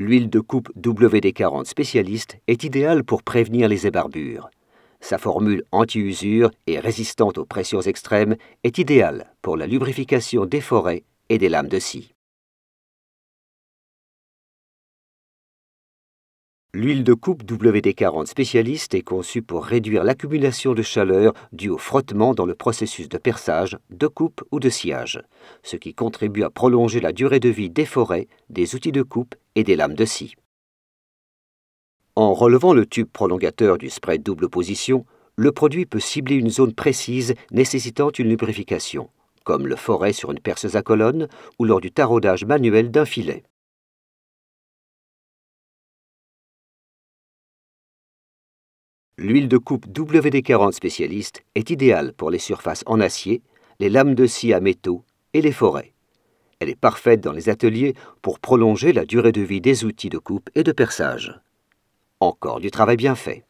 L'huile de coupe WD-40 spécialiste est idéale pour prévenir les ébarbures. Sa formule anti-usure et résistante aux pressions extrêmes est idéale pour la lubrification des forêts et des lames de scie. L'huile de coupe WD-40 spécialiste est conçue pour réduire l'accumulation de chaleur due au frottement dans le processus de perçage, de coupe ou de sciage, ce qui contribue à prolonger la durée de vie des forêts, des outils de coupe et des lames de scie. En relevant le tube prolongateur du spray double position, le produit peut cibler une zone précise nécessitant une lubrification, comme le forêt sur une perceuse à colonne ou lors du taraudage manuel d'un filet. L'huile de coupe WD-40 spécialiste est idéale pour les surfaces en acier, les lames de scie à métaux et les forêts. Elle est parfaite dans les ateliers pour prolonger la durée de vie des outils de coupe et de perçage. Encore du travail bien fait.